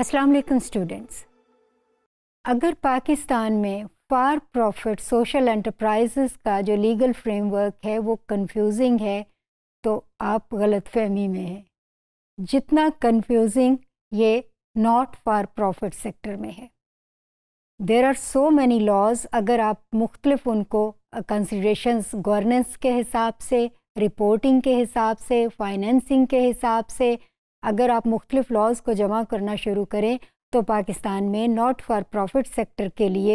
अस्सलाम स्टूडेंट्स अगर पाकिस्तान में फार प्रॉफिट सोशल एंटरप्राइजेस का जो लीगल फ्रेमवर्क है वो कन्फ्यूज़िंग है तो आप गलत फहमी में हैं जितना कन्फ्यूज़िंग ये नॉट फार प्रॉफिट सेक्टर में है there are so many laws अगर आप मुख्तलिफ उनको कंसिड्रेशन uh, गवर्नेंस के हिसाब से रिपोर्टिंग के हिसाब से फाइनेंसिंग के हिसाब से अगर आप मुख्तलिफ़ लॉज को जमा करना शुरू करें तो पाकिस्तान में नॉट फॉर प्रॉफिट सेक्टर के लिए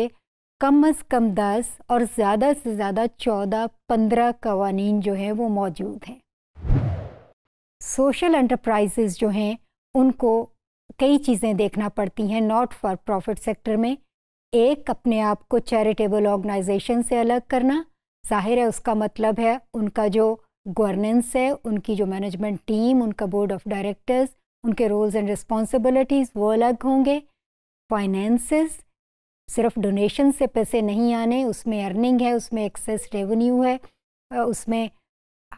कम अज़ कम दस और ज़्यादा से ज़्यादा चौदह पंद्रह कवानी जो हैं वो मौजूद हैं सोशल एंटरप्राइजेज़ जो हैं उनको कई चीज़ें देखना पड़ती हैं नॉट फॉर प्रॉफिट सेक्टर में एक अपने आप को चैरिटेबल ऑर्गेनाइजेशन से अलग करना जाहिर है उसका मतलब है उनका जो गवर्नेंस है उनकी जो मैनेजमेंट टीम उनका बोर्ड ऑफ डायरेक्टर्स उनके रोल्स एंड रिस्पॉन्सिबिलिटीज़ वो अलग होंगे फाइनेंस सिर्फ डोनेशन से पैसे नहीं आने उसमें अर्निंग है उसमें एक्सेस रेवेन्यू है उसमें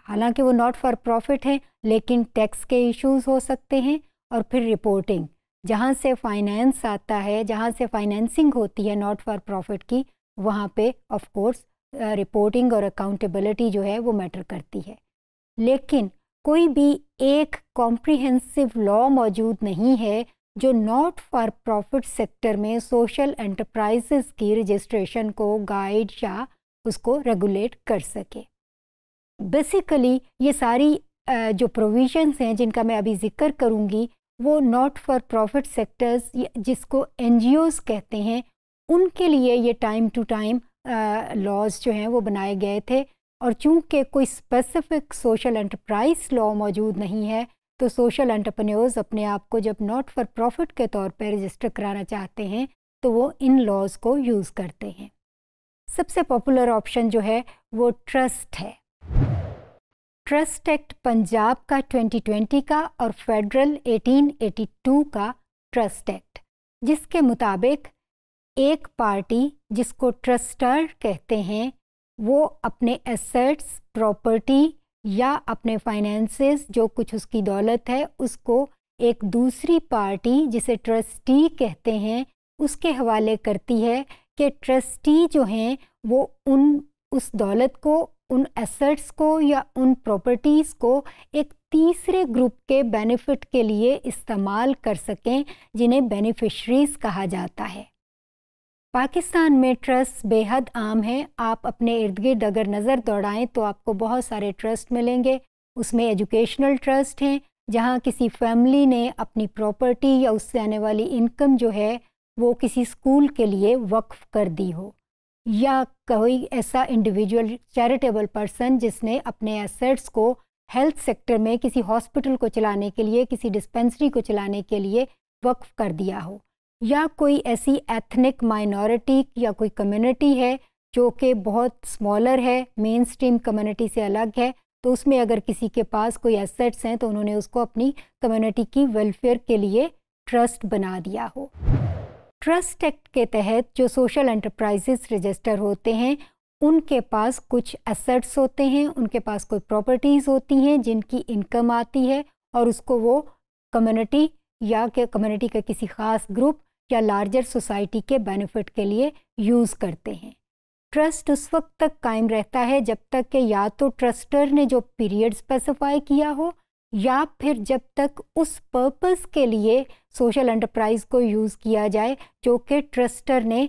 हालांकि वो नॉट फॉर प्रॉफिट हैं लेकिन टैक्स के इश्यूज हो सकते हैं और फिर रिपोर्टिंग जहाँ से फाइनेंस आता है जहाँ से फाइनेंसिंग होती है नॉट फॉर प्रॉफिट की वहाँ पे ऑफ कोर्स रिपोर्टिंग और अकाउंटेबिलिटी जो है वो मैटर करती है लेकिन कोई भी एक कॉम्प्रिहेंसिव लॉ मौजूद नहीं है जो नॉट फॉर प्रॉफिट सेक्टर में सोशल एंटरप्राइजेस की रजिस्ट्रेशन को गाइड या उसको रेगुलेट कर सके बेसिकली ये सारी जो प्रोविजंस हैं जिनका मैं अभी जिक्र करूँगी वो नॉट फॉर प्रॉफिट सेक्टर्स जिसको एन कहते हैं उनके लिए ये टाइम टू टाइम लॉज जो हैं वो बनाए गए थे और चूंकि कोई स्पेसिफिक सोशल एंटरप्राइज लॉ मौजूद नहीं है तो सोशल एंटरप्रेन्योर्स अपने आप को जब नॉट फॉर प्रॉफिट के तौर पर रजिस्टर कराना चाहते हैं तो वो इन लॉज को यूज़ करते हैं सबसे पॉपुलर ऑप्शन जो है वो ट्रस्ट है ट्रस्ट एक्ट पंजाब का 2020 का और फेडरल 1882 का ट्रस्ट एक्ट जिसके मुताबिक एक पार्टी जिसको ट्रस्टर कहते हैं वो अपने एसेट्स प्रॉपर्टी या अपने फाइनेंसेस जो कुछ उसकी दौलत है उसको एक दूसरी पार्टी जिसे ट्रस्टी कहते हैं उसके हवाले करती है कि ट्रस्टी जो हैं वो उन उस दौलत को उन एसेट्स को या उन प्रॉपर्टीज़ को एक तीसरे ग्रुप के बेनिफिट के लिए इस्तेमाल कर सकें जिन्हें बेनिफिशरीज़ कहा जाता है पाकिस्तान में ट्रस्ट बेहद आम हैं आप अपने इर्द गिर्द अगर नज़र दौड़ाएं तो आपको बहुत सारे ट्रस्ट मिलेंगे उसमें एजुकेशनल ट्रस्ट हैं जहाँ किसी फैमिली ने अपनी प्रॉपर्टी या उससे आने वाली इनकम जो है वो किसी स्कूल के लिए वक्फ कर दी हो या कोई ऐसा इंडिविजुअल चैरिटेबल पर्सन जिसने अपने एसेट्स को हेल्थ सेक्टर में किसी हॉस्पिटल को चलाने के लिए किसी डिस्पेंसरी को चलाने के लिए वक्फ कर दिया हो या कोई ऐसी एथनिक माइनॉरिटी या कोई कम्युनिटी है जो कि बहुत स्मॉलर है मेन स्ट्रीम कम्युनिटी से अलग है तो उसमें अगर किसी के पास कोई एसेट्स हैं तो उन्होंने उसको अपनी कम्युनिटी की वेलफेयर के लिए ट्रस्ट बना दिया हो ट्रस्ट एक्ट के तहत जो सोशल एंटरप्राइजेस रजिस्टर होते हैं उनके पास कुछ एसेट्स होते हैं उनके पास कोई प्रॉपर्टीज़ होती हैं जिनकी इनकम आती है और उसको वो कम्युनिटी या कम्युनिटी का किसी ख़ास ग्रुप या लार्जर सोसाइटी के बेनिफिट के लिए यूज़ करते हैं ट्रस्ट उस वक्त तक कायम रहता है जब तक कि या तो ट्रस्टर ने जो पीरियड स्पेसिफाई किया हो या फिर जब तक उस पर्पस के लिए सोशल एंटरप्राइज को यूज़ किया जाए जो कि ट्रस्टर ने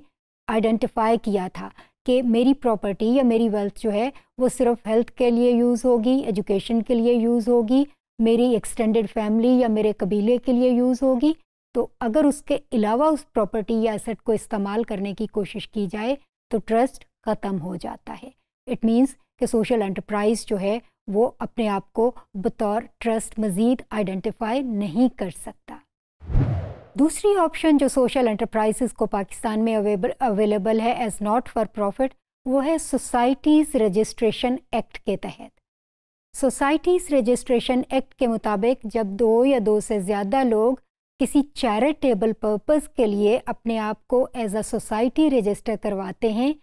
आइडेंटिफाई किया था कि मेरी प्रॉपर्टी या मेरी वेल्थ जो है वो सिर्फ हेल्थ के लिए यूज़ होगी एजुकेशन के लिए यूज़ होगी मेरी एक्सटेंडेड फैमिली या मेरे कबीले के लिए यूज़ होगी तो अगर उसके अलावा उस प्रॉपर्टी या एसेट को इस्तेमाल करने की कोशिश की जाए तो ट्रस्ट ख़त्म हो जाता है इट मीन्स कि सोशल एंटरप्राइज जो है वो अपने आप को बतौर ट्रस्ट मज़ीद आइडेंटिफाई नहीं कर सकता दूसरी ऑप्शन जो सोशल एंटरप्राइज को पाकिस्तान में अवेलेबल है एज़ नॉट फॉर प्रॉफिट वो है सोसाइटीज़ रजिस्ट्रेशन एक्ट के तहत सोसाइटीज़ रजिस्ट्रेशन एक्ट के मुताबिक जब दो या दो से ज़्यादा लोग किसी चैरिटेबल पर्पस के लिए अपने आप को एज अ सोसाइटी रजिस्टर करवाते हैं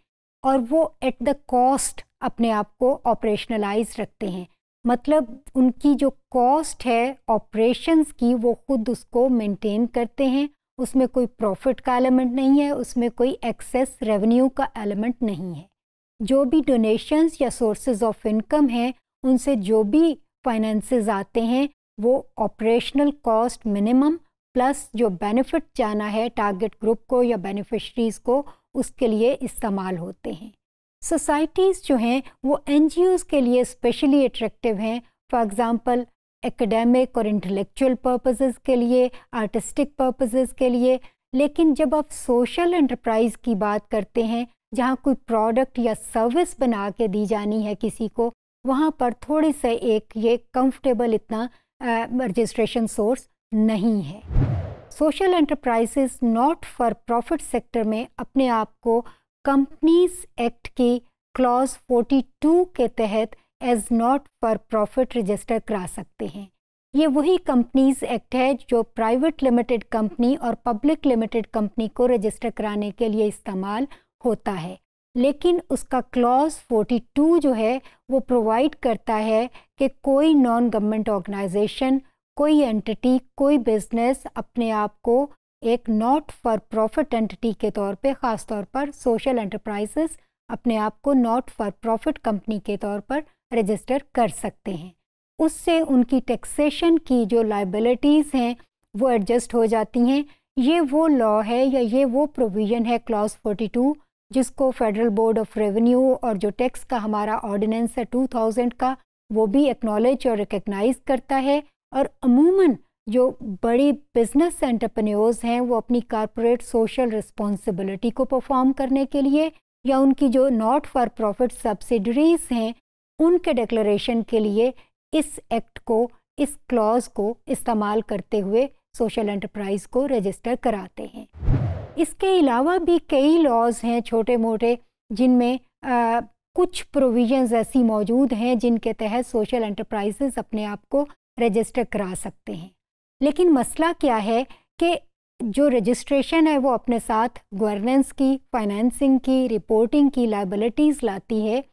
और वो एट द कॉस्ट अपने आप को ऑपरेशनलाइज रखते हैं मतलब उनकी जो कॉस्ट है ऑपरेशंस की वो खुद उसको मेंटेन करते हैं उसमें कोई प्रॉफिट का एलिमेंट नहीं है उसमें कोई एक्सेस रेवेन्यू का एलिमेंट नहीं है जो भी डोनेशंस या सोर्सेज ऑफ इनकम हैं उनसे जो भी फाइनेंसेस आते हैं वो ऑपरेशनल कॉस्ट मिनिमम प्लस जो बेनिफिट जाना है टारगेट ग्रुप को या बेनिफिशरीज़ को उसके लिए इस्तेमाल होते हैं सोसाइटीज़ जो हैं वो एन के लिए स्पेशली अट्रैक्टिव हैं फॉर एग्ज़ाम्पल एकेडमिक और इंटेलेक्चुअल पर्पसेस के लिए आर्टिस्टिक पर्पसेस के लिए लेकिन जब आप सोशल एंटरप्राइज की बात करते हैं जहाँ कोई प्रोडक्ट या सर्विस बना के दी जानी है किसी को वहाँ पर थोड़े से एक ये कंफर्टेबल इतना रजिस्ट्रेशन सोर्स नहीं है social enterprises not for profit sector में अपने आप को कंपनीज एक्ट की क्लॉज 42 के तहत as not for profit register करा सकते हैं ये वही कंपनीज एक्ट है जो प्राइवेट लिमिटेड कंपनी और पब्लिक लिमिटेड कंपनी को रजिस्टर कराने के लिए इस्तेमाल होता है लेकिन उसका क्लॉज 42 जो है वो प्रोवाइड करता है कि कोई नॉन गवर्नमेंट ऑर्गेनाइजेशन कोई एंटिटी कोई बिजनेस अपने आप को एक नॉट फॉर प्रॉफिट एंटिटी के तौर पे ख़ास तौर पर सोशल एंटरप्राइजेस अपने आप को नॉट फॉर प्रॉफिट कंपनी के तौर पर रजिस्टर कर सकते हैं उससे उनकी टैक्सेशन की जो लाइबिलिटीज़ हैं वो एडजस्ट हो जाती हैं ये वो लॉ है या ये वो प्रोविज़न है क्लॉज 42 जिसको फेडरल बोर्ड ऑफ रेवेन्यू और जो टैक्स का हमारा ऑर्डिनेंस है 2000 का वो भी एक्नॉलेज और रिकग्नाइज करता है और अमूमन जो बड़ी बिजनेस एंटरप्रेन्योर्स हैं वो अपनी कारपोरेट सोशल रिस्पॉन्सिबिलिटी को परफॉर्म करने के लिए या उनकी जो नॉट फॉर प्रॉफिट सब्सिडरीज हैं उनके डिक्लेरेशन के लिए इस एक्ट को इस क्लॉज को इस्तेमाल करते हुए सोशल एंटरप्राइज को रजिस्टर कराते हैं इसके अलावा भी कई लॉज हैं छोटे मोटे जिनमें कुछ प्रोविजंस ऐसी मौजूद हैं जिनके तहत सोशल एंटरप्राइजेस अपने आप को रजिस्टर करा सकते हैं लेकिन मसला क्या है कि जो रजिस्ट्रेशन है वो अपने साथ गवर्नेंस की फाइनेंसिंग की रिपोर्टिंग की लाइबिलिटीज़ लाती है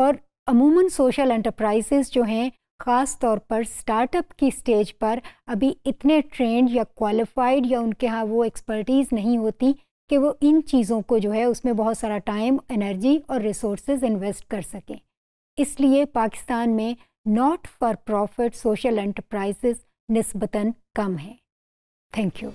और अमूमन सोशल एंटरप्राइजेस जो हैं ख़ास तौर पर स्टार्टअप की स्टेज पर अभी इतने ट्रेंड या क्वालिफाइड या उनके यहाँ वो एक्सपर्टीज़ नहीं होती कि वो इन चीज़ों को जो है उसमें बहुत सारा टाइम एनर्जी और रिसोर्स इन्वेस्ट कर सकें इसलिए पाकिस्तान में not for profit social enterprises निस्बतन कम है थैंक यू